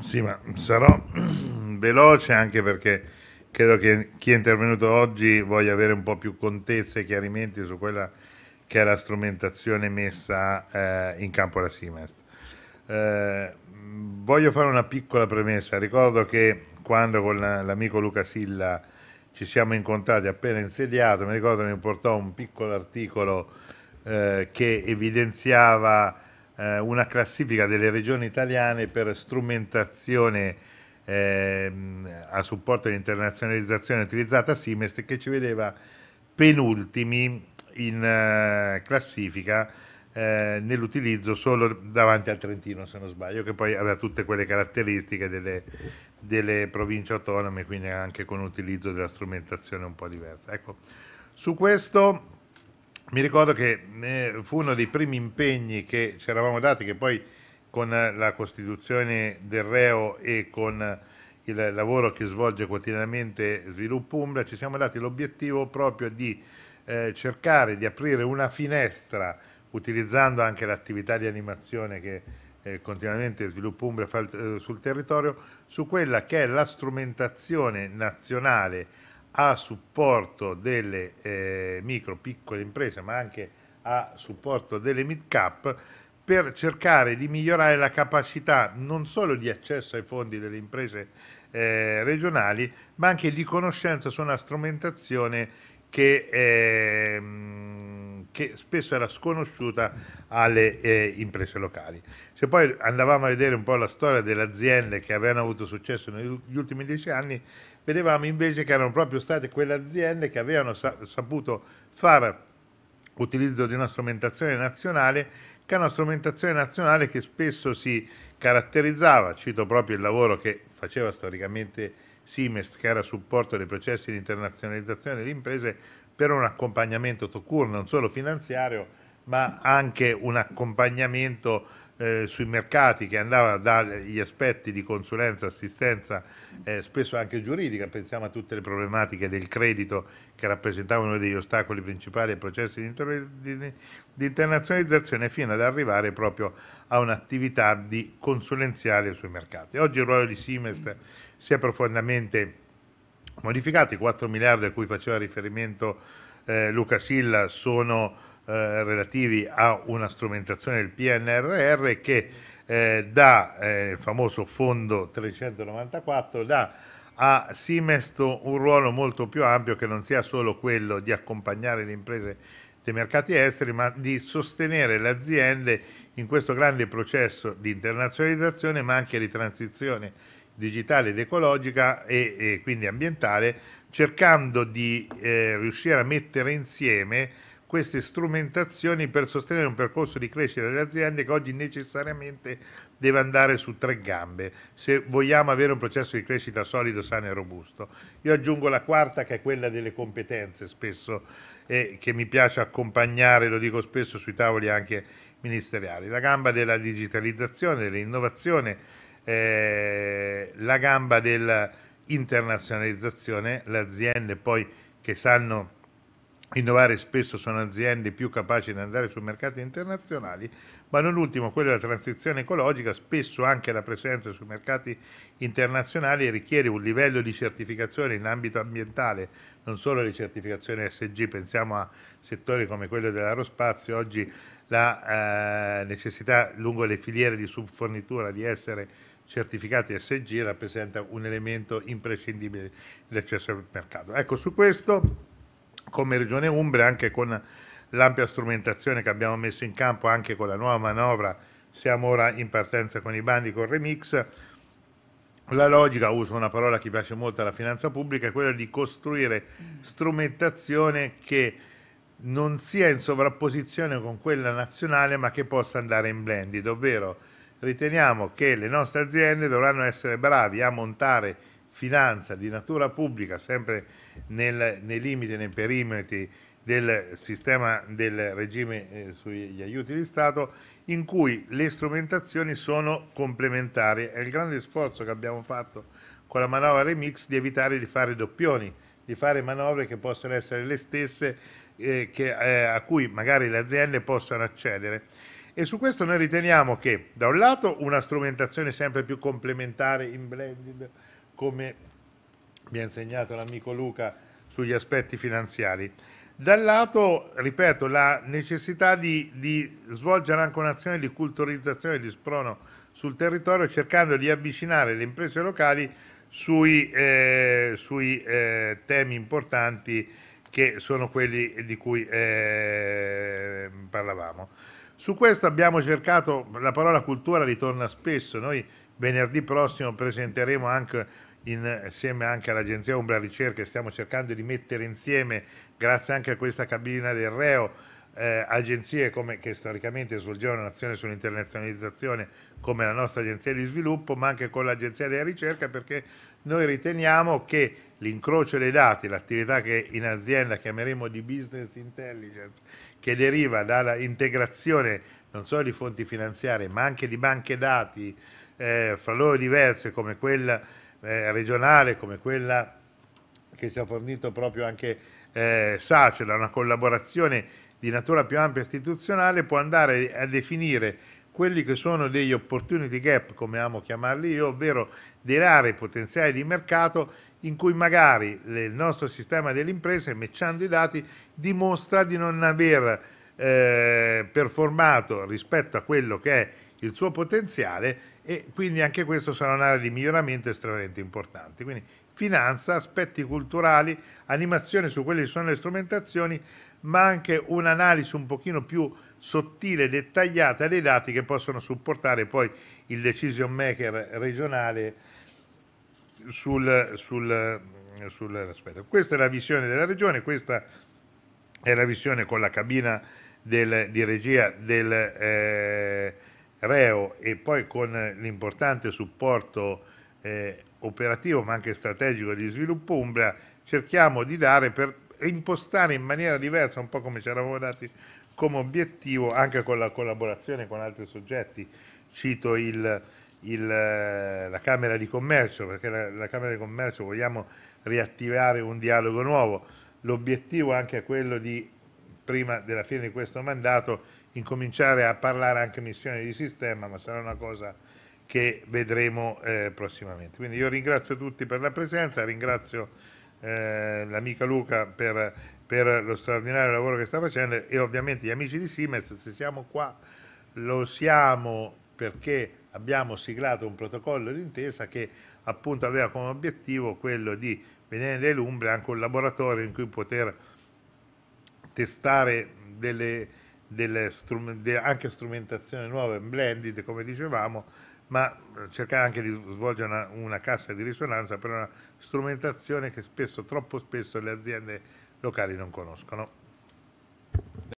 Sì, ma sarò veloce anche perché credo che chi è intervenuto oggi voglia avere un po' più contezza e chiarimenti su quella che è la strumentazione messa eh, in campo da Simest. Eh, voglio fare una piccola premessa. Ricordo che quando con l'amico Luca Silla ci siamo incontrati appena insediato, mi ricordo che mi portò un piccolo articolo eh, che evidenziava eh, una classifica delle regioni italiane per strumentazione eh, a supporto dell'internazionalizzazione utilizzata a Simest che ci vedeva penultimi in uh, classifica eh, nell'utilizzo solo davanti al Trentino se non sbaglio che poi aveva tutte quelle caratteristiche delle, delle province autonome quindi anche con un utilizzo della strumentazione un po' diversa ecco su questo mi ricordo che eh, fu uno dei primi impegni che ci eravamo dati, che poi con eh, la costituzione del reo e con eh, il lavoro che svolge quotidianamente Sviluppo Umbria, ci siamo dati l'obiettivo proprio di eh, cercare di aprire una finestra utilizzando anche l'attività di animazione che eh, continuamente Sviluppo Umbria fa eh, sul territorio, su quella che è la strumentazione nazionale a supporto delle eh, micro, piccole imprese, ma anche a supporto delle mid cap per cercare di migliorare la capacità non solo di accesso ai fondi delle imprese eh, regionali, ma anche di conoscenza su una strumentazione che, eh, che spesso era sconosciuta alle eh, imprese locali. Se poi andavamo a vedere un po' la storia delle aziende che avevano avuto successo negli ultimi dieci anni, vedevamo invece che erano proprio state quelle aziende che avevano sa saputo fare utilizzo di una strumentazione nazionale, che è una strumentazione nazionale che spesso si caratterizzava, cito proprio il lavoro che faceva storicamente Simest, che era supporto dei processi di internazionalizzazione delle imprese, per un accompagnamento to non solo finanziario, ma anche un accompagnamento eh, sui mercati che andava dagli aspetti di consulenza, assistenza, eh, spesso anche giuridica, pensiamo a tutte le problematiche del credito che rappresentavano uno degli ostacoli principali ai processi di, inter di, di internazionalizzazione, fino ad arrivare proprio a un'attività di consulenziale sui mercati. Oggi il ruolo di Simest si è profondamente modificato, i 4 miliardi a cui faceva riferimento eh, Luca Silla sono eh, relativi a una strumentazione del PNRR che eh, da eh, il famoso fondo 394 dà a Simesto un ruolo molto più ampio che non sia solo quello di accompagnare le imprese dei mercati esteri, ma di sostenere le aziende in questo grande processo di internazionalizzazione, ma anche di transizione digitale ed ecologica e, e quindi ambientale, cercando di eh, riuscire a mettere insieme queste strumentazioni per sostenere un percorso di crescita delle aziende che oggi necessariamente deve andare su tre gambe, se vogliamo avere un processo di crescita solido, sano e robusto. Io aggiungo la quarta che è quella delle competenze spesso e che mi piace accompagnare, lo dico spesso sui tavoli anche ministeriali, la gamba della digitalizzazione, dell'innovazione, eh, la gamba dell'internazionalizzazione, le aziende poi che sanno Innovare spesso sono aziende più capaci di andare su mercati internazionali, ma non ultimo quello della transizione ecologica, spesso anche la presenza su mercati internazionali richiede un livello di certificazione in ambito ambientale, non solo le certificazioni SG, pensiamo a settori come quello dell'aerospazio, oggi la eh, necessità lungo le filiere di subfornitura di essere certificati SG rappresenta un elemento imprescindibile dell'accesso al mercato. Ecco, su questo come Regione Umbria, anche con l'ampia strumentazione che abbiamo messo in campo anche con la nuova manovra, siamo ora in partenza con i bandi, con il remix, la logica, uso una parola che piace molto alla finanza pubblica, è quella di costruire strumentazione che non sia in sovrapposizione con quella nazionale ma che possa andare in blended, ovvero riteniamo che le nostre aziende dovranno essere bravi a montare finanza di natura pubblica, sempre nel, nei limiti, nei perimetri del sistema del regime eh, sugli aiuti di Stato, in cui le strumentazioni sono complementari. È il grande sforzo che abbiamo fatto con la manovra Remix di evitare di fare doppioni, di fare manovre che possono essere le stesse eh, che, eh, a cui magari le aziende possono accedere. E su questo noi riteniamo che da un lato una strumentazione sempre più complementare in blended come mi ha insegnato l'amico Luca sugli aspetti finanziari. Dal lato, ripeto, la necessità di, di svolgere anche un'azione di culturizzazione e di sprono sul territorio cercando di avvicinare le imprese locali sui, eh, sui eh, temi importanti che sono quelli di cui eh, parlavamo. Su questo abbiamo cercato, la parola cultura ritorna spesso, noi Venerdì prossimo presenteremo anche insieme anche all'Agenzia Umbra Ricerca stiamo cercando di mettere insieme, grazie anche a questa cabina del reo, eh, agenzie come, che storicamente svolgevano un'azione sull'internazionalizzazione come la nostra agenzia di sviluppo, ma anche con l'agenzia della ricerca perché noi riteniamo che l'incrocio dei dati, l'attività che in azienda chiameremo di business intelligence, che deriva dalla integrazione non solo di fonti finanziarie ma anche di banche dati, eh, fra loro diverse come quella eh, regionale, come quella che ci ha fornito proprio anche eh, Sacela, una collaborazione di natura più ampia istituzionale, può andare a definire quelli che sono degli opportunity gap, come amo chiamarli io, ovvero delle aree potenziali di mercato in cui magari il nostro sistema delle imprese, matchando i dati, dimostra di non aver eh, performato rispetto a quello che è il suo potenziale e quindi anche questo sarà un'area di miglioramento estremamente importante. Quindi finanza, aspetti culturali, animazione su quelle che sono le strumentazioni, ma anche un'analisi un pochino più sottile e dettagliata dei dati che possono supportare poi il decision maker regionale sul, sul, sull'aspetto. Questa è la visione della regione, questa è la visione con la cabina del, di regia del... Eh, reo e poi con l'importante supporto eh, operativo ma anche strategico di sviluppo Umbria cerchiamo di dare per impostare in maniera diversa un po' come ci eravamo dati come obiettivo anche con la collaborazione con altri soggetti cito il, il, eh, la Camera di Commercio perché la, la Camera di Commercio vogliamo riattivare un dialogo nuovo l'obiettivo anche è quello di prima della fine di questo mandato, incominciare a parlare anche missioni di sistema, ma sarà una cosa che vedremo eh, prossimamente. Quindi io ringrazio tutti per la presenza, ringrazio eh, l'amica Luca per, per, lo straordinario lavoro che sta facendo e ovviamente gli amici di Siemens, se siamo qua lo siamo perché abbiamo siglato un protocollo d'intesa che appunto aveva come obiettivo quello di vedere nelle nell'Umbria anche un laboratorio in cui poter testare delle, delle strum anche strumentazioni nuove, blended come dicevamo, ma cercare anche di svolgere una, una, cassa di risonanza per una strumentazione che spesso, troppo spesso, le aziende locali non conoscono.